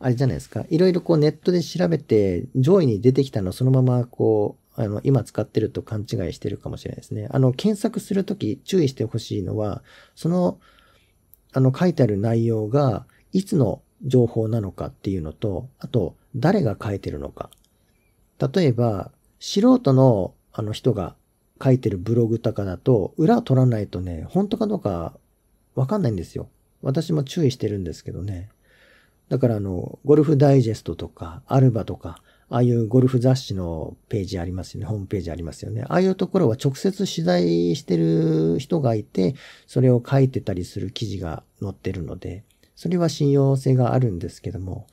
あれじゃないですか。いろいろこうネットで調べて、上位に出てきたのをそのままこう、あの、今使ってると勘違いしてるかもしれないですね。あの、検索するとき注意してほしいのは、その、あの、書いてある内容が、いつの情報なのかっていうのと、あと、誰が書いてるのか。例えば、素人の、あの人が書いてるブログとかだと、裏取らないとね、本当かどうかわかんないんですよ。私も注意してるんですけどね。だからあの、ゴルフダイジェストとか、アルバとか、ああいうゴルフ雑誌のページありますよね、ホームページありますよね。ああいうところは直接取材してる人がいて、それを書いてたりする記事が載ってるので、それは信用性があるんですけども、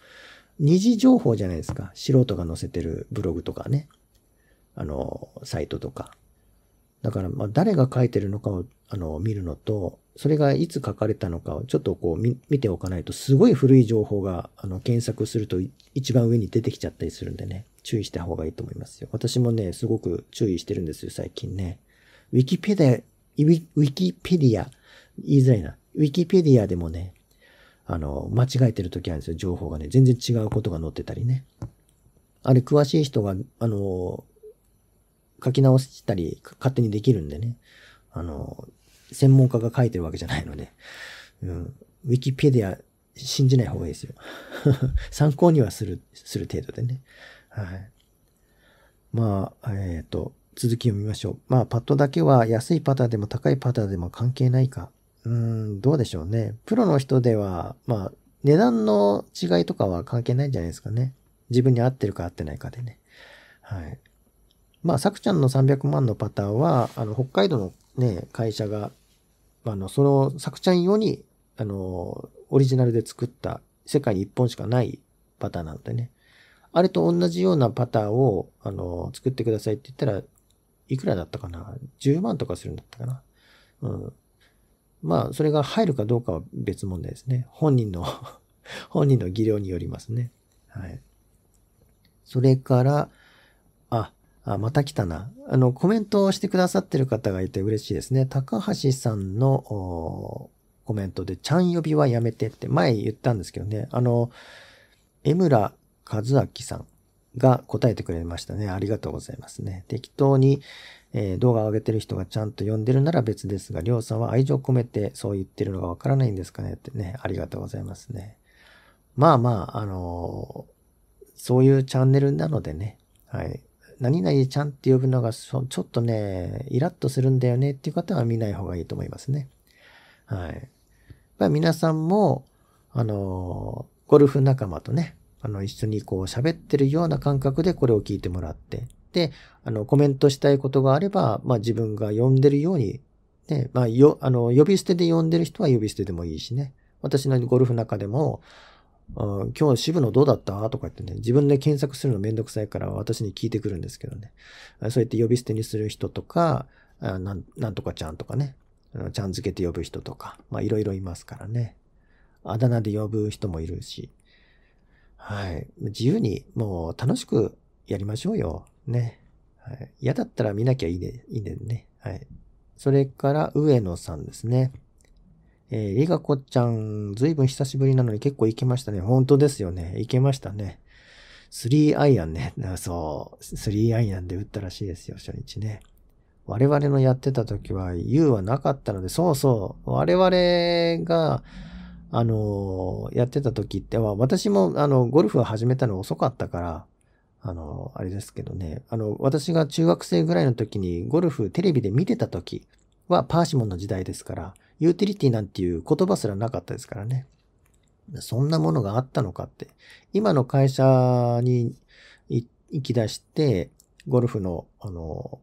二次情報じゃないですか。素人が載せてるブログとかね。あの、サイトとか。だから、まあ、誰が書いてるのかを、あの、見るのと、それがいつ書かれたのかをちょっとこう見ておかないと、すごい古い情報があの検索すると一番上に出てきちゃったりするんでね、注意した方がいいと思いますよ。私もね、すごく注意してるんですよ、最近ね。ウィキペディア、ウィキペディア、言いづらいな。ウィキペディアでもね、あの、間違えてる時あるんですよ、情報がね。全然違うことが載ってたりね。あれ、詳しい人が、あの、書き直したり、勝手にできるんでね。あの、専門家が書いてるわけじゃないので、うん、ウィキペディア信じない方がいいですよ。参考にはする、する程度でね。はい。まあ、えっ、ー、と、続きを見ましょう。まあ、パッドだけは安いパターでも高いパターでも関係ないか。うーん、どうでしょうね。プロの人では、まあ、値段の違いとかは関係ないんじゃないですかね。自分に合ってるか合ってないかでね。はい。まあ、さくちゃんの300万のパターは、あの、北海道のね、会社があの、その作ちゃん用に、あの、オリジナルで作った世界に一本しかないパターンなんでね。あれと同じようなパターを、あの、作ってくださいって言ったら、いくらだったかな ?10 万とかするんだったかなうん。まあ、それが入るかどうかは別問題ですね。本人の 本人の技量によりますね。はい。それから、あ、あ、また来たな。あの、コメントをしてくださってる方がいて嬉しいですね。高橋さんのコメントで、ちゃん呼びはやめてって前言ったんですけどね。あの、江村和明さんが答えてくれましたね。ありがとうございますね。適当に、えー、動画を上げてる人がちゃんと読んでるなら別ですが、りょうさんは愛情込めてそう言ってるのがわからないんですかねってね。ありがとうございますね。まあまあ、あのー、そういうチャンネルなのでね。はい。何々ちゃんって呼ぶのがちょっとね、イラッとするんだよねっていう方は見ない方がいいと思いますね。はい。まあ、皆さんも、あの、ゴルフ仲間とね、あの、一緒にこう喋ってるような感覚でこれを聞いてもらって、で、あの、コメントしたいことがあれば、まあ自分が呼んでるように、ね、まあよ、あの、呼び捨てで呼んでる人は呼び捨てでもいいしね。私のゴルフ中でも、今日渋野どうだったとか言ってね、自分で検索するのめんどくさいから私に聞いてくるんですけどね。そうやって呼び捨てにする人とか、なんとかちゃんとかね、ちゃん付けて呼ぶ人とか、まあいろいろいますからね。あだ名で呼ぶ人もいるし。はい。自由に、もう楽しくやりましょうよ。ね。はい、嫌だったら見なきゃいいね、いいね。はい。それから、上野さんですね。えー、りがこちゃん、ずいぶん久しぶりなのに結構行けましたね。本当ですよね。行けましたね。スリーアイアンね。そう。スリーアイアンで打ったらしいですよ、初日ね。我々のやってた時は U はなかったので、そうそう。我々が、あのー、やってた時っては、私も、あの、ゴルフを始めたの遅かったから、あのー、あれですけどね。あの、私が中学生ぐらいの時にゴルフテレビで見てた時はパーシモンの時代ですから、ユーティリティなんていう言葉すらなかったですからね。そんなものがあったのかって。今の会社に行き出して、ゴルフの、あの、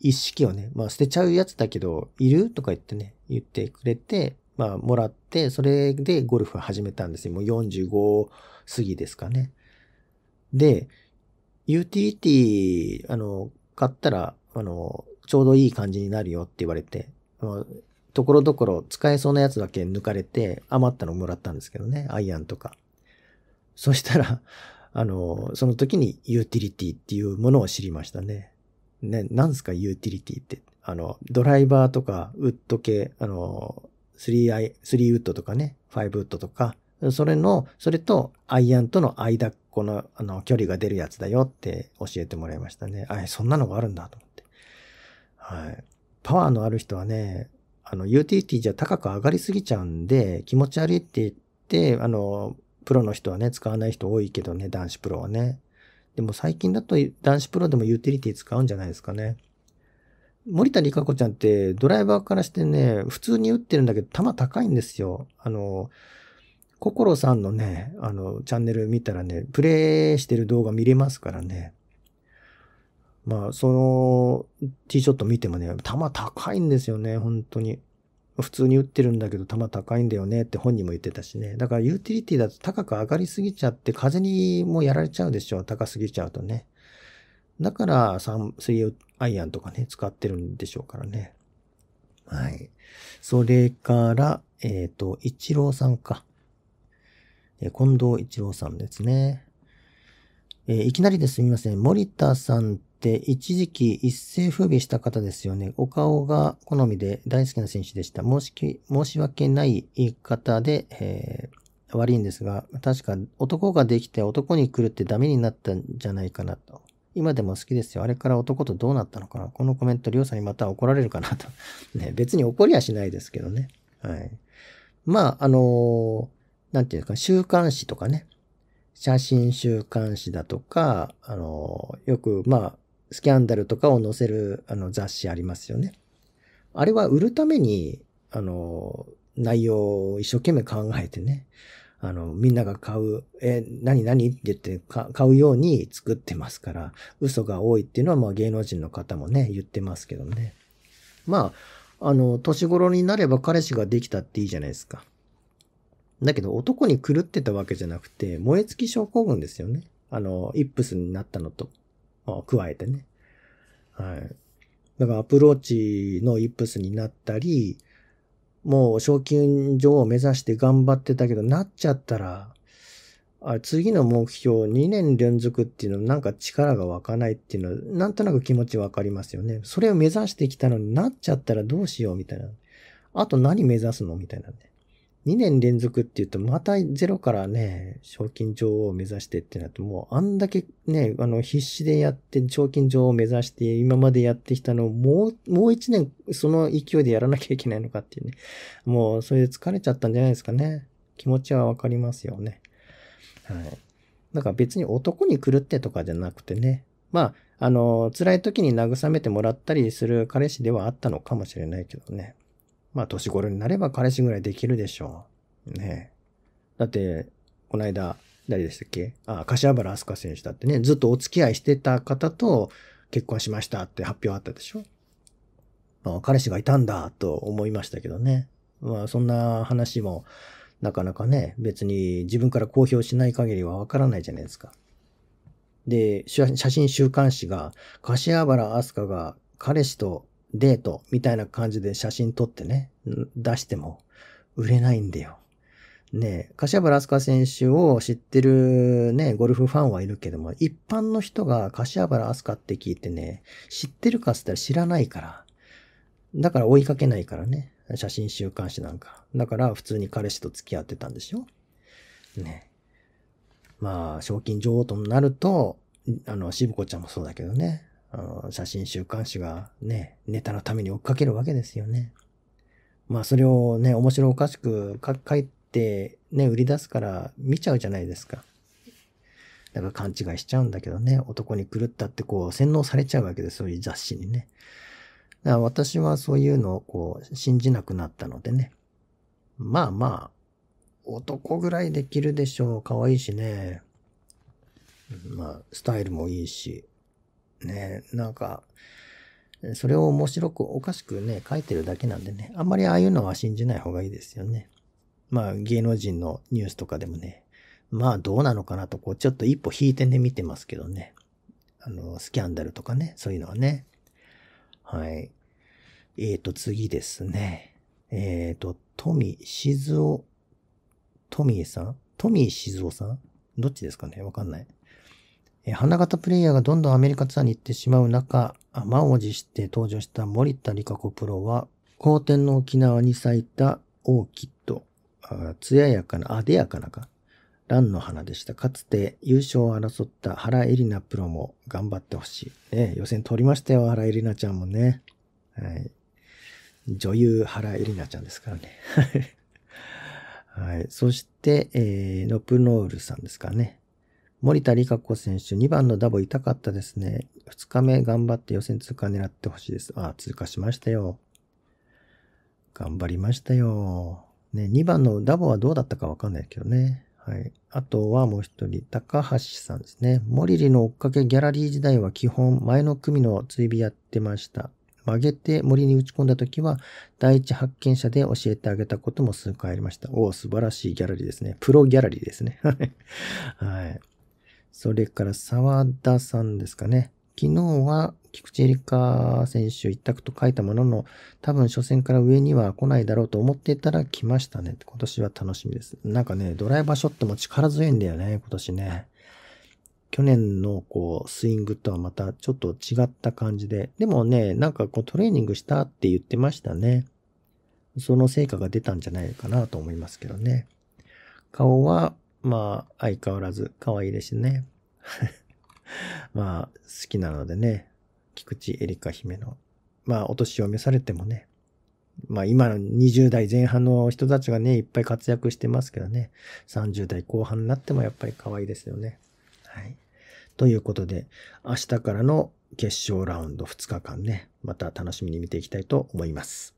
一式をね、まあ捨てちゃうやつだけど、いるとか言ってね、言ってくれて、まあもらって、それでゴルフ始めたんですよ。もう45過ぎですかね。で、ユーティリティ、あの、買ったら、あの、ちょうどいい感じになるよって言われて、ところどころ使えそうなやつだけ抜かれて、余ったのもらったんですけどね、アイアンとか。そしたら、あの、その時にユーティリティっていうものを知りましたね。ね、なんすかユーティリティって。あの、ドライバーとか、ウッド系、あの、3 3ウッドとかね、5ウッドとか、それの、それとアイアンとの間っこの、あの、距離が出るやつだよって教えてもらいましたね。あ、そんなのがあるんだと思って。はい。パワーのある人はね、あの、ユーティリティじゃ高く上がりすぎちゃうんで、気持ち悪いって言って、あの、プロの人はね、使わない人多いけどね、男子プロはね。でも最近だと男子プロでもユーティリティ使うんじゃないですかね。森田理香子ちゃんってドライバーからしてね、普通に打ってるんだけど、球高いんですよ。あの、心さんのね、あの、チャンネル見たらね、プレイしてる動画見れますからね。まあ、その、ティーショット見てもね、弾高いんですよね、本当に。普通に打ってるんだけど弾高いんだよねって本人も言ってたしね。だからユーティリティだと高く上がりすぎちゃって風にもやられちゃうでしょ。高すぎちゃうとね。だから3、3アイアンとかね、使ってるんでしょうからね。はい。それから、えっ、ー、と、一郎さんか。え近藤一郎さんですね。えー、いきなりですみません。森田さん、一時期一世風靡した方ですよね。お顔が好みで大好きな選手でした。申し申し訳ない言い方で、えー、悪いんですが、確か男ができて男に来るってダメになったんじゃないかなと。今でも好きですよ。あれから男とどうなったのかなこのコメント、りょうさんにまた怒られるかなと。ね、別に怒りはしないですけどね。はい。まあ、あのなんていうか、週刊誌とかね。写真週刊誌だとか、あのー、よく、まあ、スキャンダルとかを載せるあの雑誌ありますよね。あれは売るために、あの、内容を一生懸命考えてね、あの、みんなが買う、え、何何って言って買うように作ってますから、嘘が多いっていうのはまあ芸能人の方もね、言ってますけどね。まあ、あの、年頃になれば彼氏ができたっていいじゃないですか。だけど男に狂ってたわけじゃなくて、燃え尽き症候群ですよね。あの、イップスになったのと。加えてね。はい。だからアプローチのイップスになったり、もう賞金女王を目指して頑張ってたけど、なっちゃったら、あ次の目標2年連続っていうのなんか力が湧かないっていうのは、なんとなく気持ちわかりますよね。それを目指してきたのになっちゃったらどうしようみたいな。あと何目指すのみたいなね。2年連続って言うと、またゼロからね、賞金女王を目指してってなると、もうあんだけね、あの、必死でやって、賞金女王を目指して、今までやってきたのを、もう、もう1年、その勢いでやらなきゃいけないのかっていうね。もう、それで疲れちゃったんじゃないですかね。気持ちはわかりますよね。はい。だから別に男に狂ってとかじゃなくてね。まあ、あの、辛い時に慰めてもらったりする彼氏ではあったのかもしれないけどね。まあ年頃になれば彼氏ぐらいできるでしょう。ねだって、この間、誰でしたっけあ、柏原明日香選手だってね、ずっとお付き合いしてた方と結婚しましたって発表あったでしょあ彼氏がいたんだと思いましたけどね。まあそんな話もなかなかね、別に自分から公表しない限りはわからないじゃないですか。で、写真週刊誌が、柏原明日香が彼氏とデートみたいな感じで写真撮ってね、出しても売れないんだよ。ねえ、柏原明日香選手を知ってるね、ゴルフファンはいるけども、一般の人が柏原明日香って聞いてね、知ってるかっつったら知らないから。だから追いかけないからね。写真週刊誌なんか。だから普通に彼氏と付き合ってたんでしょねまあ、賞金女王となると、あの、渋子ちゃんもそうだけどね。写真週刊誌がね、ネタのために追っかけるわけですよね。まあそれをね、面白おかしく書いてね、売り出すから見ちゃうじゃないですか。だから勘違いしちゃうんだけどね、男に狂ったってこう洗脳されちゃうわけです、そういう雑誌にね。だから私はそういうのをこう信じなくなったのでね。まあまあ、男ぐらいできるでしょう。可愛いしね。まあ、スタイルもいいし、ね、なんか、それを面白くおかしくね、書いてるだけなんでね、あんまりああいうのは信じない方がいいですよね。まあ芸能人のニュースとかでもね、まあどうなのかなとこうちょっと一歩引いてね見てますけどね。あの、スキャンダルとかね、そういうのはね。はい。えーと、次ですね。えーと、富静夫、富さん富静夫さんどっちですかねわかんない。え花形プレイヤーがどんどんアメリカツアーに行ってしまう中、満を持して登場した森田理香子プロは、好天の沖縄に咲いたオーキッド、艶やかな、あでやかなか、蘭の花でした。かつて優勝を争った原エリナプロも頑張ってほしい。ね、予選通りましたよ、原エリナちゃんもね。はい。女優原エリナちゃんですからね。はい。そして、えー、ノプノールさんですかね。森田理香子選手、2番のダボ痛かったですね。2日目頑張って予選通過狙ってほしいです。あ、通過しましたよ。頑張りましたよ。ね、2番のダボはどうだったかわかんないけどね。はい。あとはもう一人、高橋さんですね。モリリの追っかけギャラリー時代は基本前の組の追尾やってました。曲げて森に打ち込んだ時は第一発見者で教えてあげたことも数回ありました。おお、素晴らしいギャラリーですね。プロギャラリーですね。はい。それから沢田さんですかね。昨日は菊池エリカ選手一択と書いたものの、多分初戦から上には来ないだろうと思っていたら来ましたね。今年は楽しみです。なんかね、ドライバーショットも力強いんだよね、今年ね。去年のこう、スイングとはまたちょっと違った感じで。でもね、なんかこうトレーニングしたって言ってましたね。その成果が出たんじゃないかなと思いますけどね。顔はまあ、相変わらず可愛いですね。まあ、好きなのでね、菊池エリカ姫の、まあ、お年を召されてもね、まあ、今の20代前半の人たちがね、いっぱい活躍してますけどね、30代後半になってもやっぱり可愛いですよね。はい。ということで、明日からの決勝ラウンド2日間ね、また楽しみに見ていきたいと思います。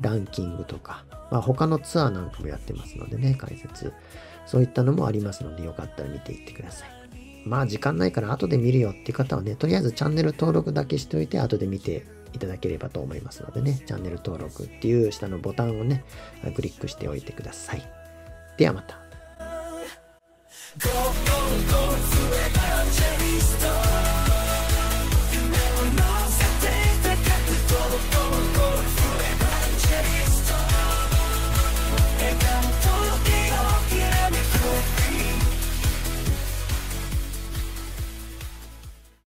ランキングとか、まあ、他のツアーなんかもやってますのでね、解説。そういったのもありますので、よかったら見ていってください。まあ時間ないから後で見るよっていう方はね、とりあえずチャンネル登録だけしておいて後で見ていただければと思いますのでね、チャンネル登録っていう下のボタンをね、クリックしておいてください。ではまた。